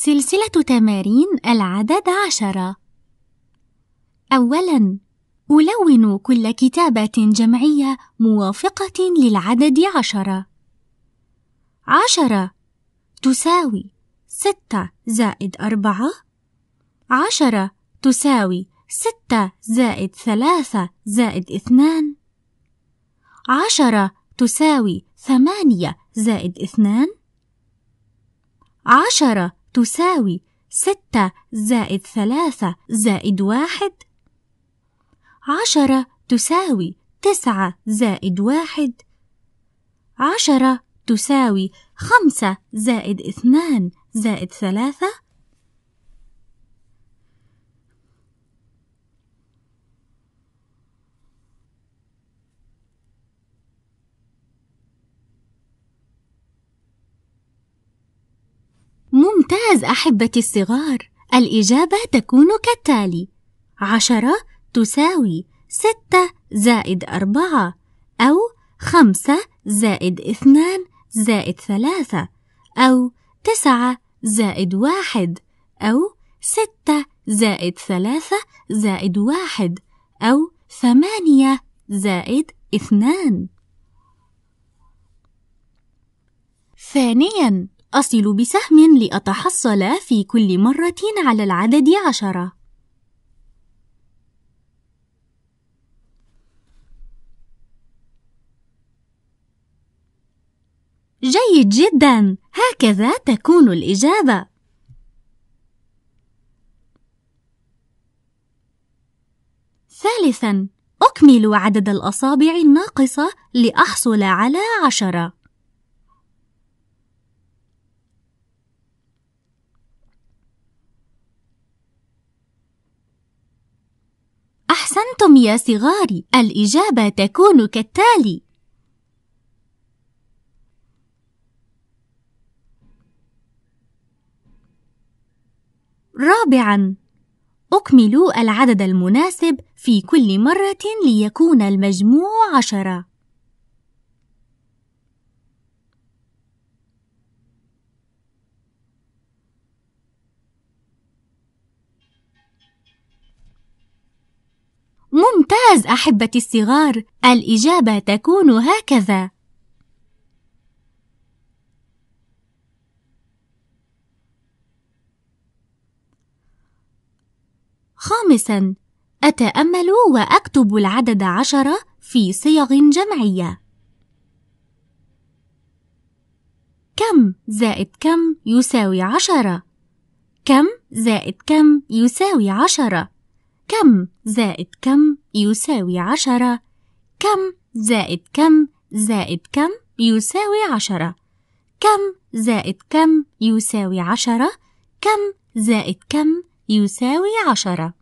سلسلة تمارين العدد عشرة أولاً ألون كل كتابة جمعية موافقة للعدد عشرة عشرة تساوي ستة زائد أربعة عشرة تساوي ستة زائد ثلاثة زائد اثنان عشرة تساوي ثمانية زائد اثنان عشرة تساوي ستة زائد ثلاثة زائد واحد عشرة تساوي تسعة زائد واحد عشرة تساوي خمسة زائد اثنان زائد ثلاثة ممتاز أحبتي الصغار الإجابة تكون كالتالي عشرة تساوي ستة زائد أربعة أو خمسة زائد اثنان زائد ثلاثة أو تسعة زائد واحد أو ستة زائد ثلاثة زائد واحد أو ثمانية زائد اثنان ثانياً أصل بسهم لأتحصل في كل مرة على العدد عشرة. جيد جدا، هكذا تكون الإجابة. ثالثا، أكمل عدد الأصابع الناقصة لأحصل على عشرة. أحسنتم يا صغاري الإجابة تكون كالتالي رابعاً اكملوا العدد المناسب في كل مرة ليكون المجموع عشرة ممتاز أحبتي الصغار الإجابة تكون هكذا خامساً أتأمل وأكتب العدد عشرة في صيغ جمعية كم زائد كم يساوي عشرة كم زائد كم يساوي عشرة كم زائد كم يساوي عشرة كم زائد كم زائد كم يساوي عشرة كم زائد كم يساوي عشرة كم زائد كم يساوي عشرة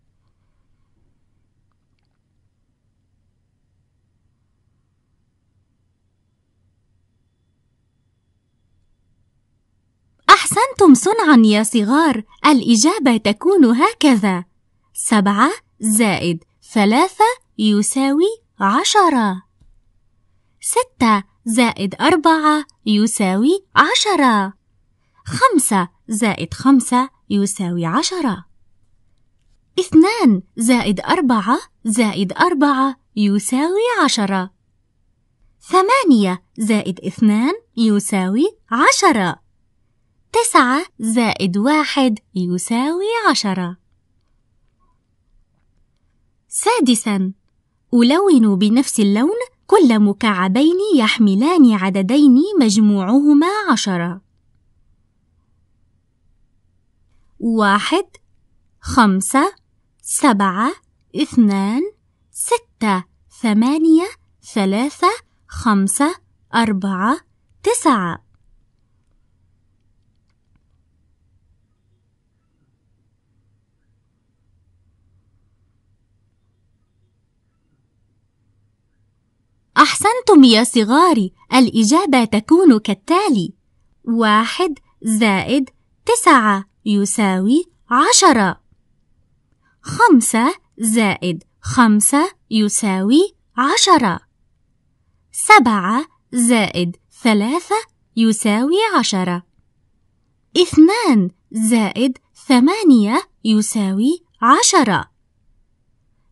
أحسنتم صنعا يا صغار الإجابة تكون هكذا سبعة زائد ثلاثة يساوي عشرة ستة زائد أربعة يساوي عشرة خمسة زائد خمسة يساوي عشرة اثنان زائد أربعة زائد أربعة يساوي عشرة ثمانية زائد اثنان يساوي عشرة تسعة زائد واحد يساوي عشرة سادسا ألون بنفس اللون كل مكعبين يحملان عددين مجموعهما عشرة واحد خمسة سبعة اثنان ستة ثمانية ثلاثة خمسة أربعة تسعة أحسنتم يا صغاري الإجابة تكون كالتالي واحد زائد تسعة يساوي عشرة خمسة زائد خمسة يساوي عشرة سبعة زائد ثلاثة يساوي عشرة اثنان زائد ثمانية يساوي عشرة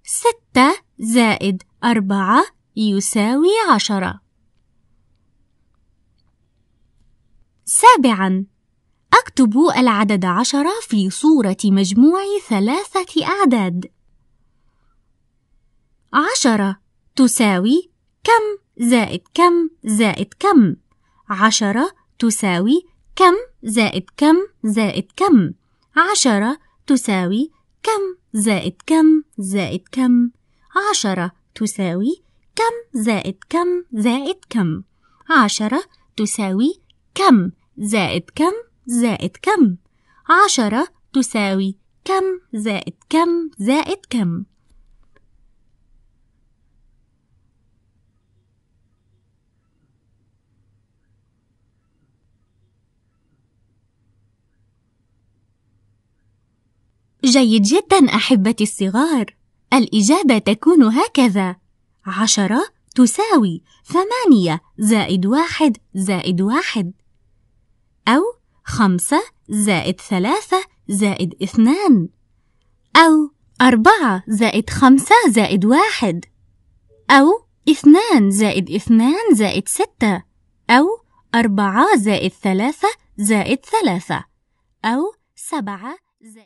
ستة زائد أربعة يساوي عشرة سابعاً أكتب العدد عشرة في صورة مجموع ثلاثة أعداد عشرة تساوي كم زائد كم زائد كم عشرة تساوي كم زائد كم زائد كم عشرة تساوي كم زائد كم زائد كم عشرة تساوي كم زائد كم زائد كم عشرة تساوي كم زائد كم زائد كم عشرة تساوي كم زائد كم زائد كم جيد جدا احبتي الصغار الاجابه تكون هكذا عشرة تساوي ثمانية زائد واحد زائد واحد أو خمسة زائد ثلاثة زائد اثنان أو أربعة زائد خمسة زائد واحد أو اثنان زائد اثنان زائد ستة أو أربعة زائد ثلاثة زائد ثلاثة أو سبعة زائد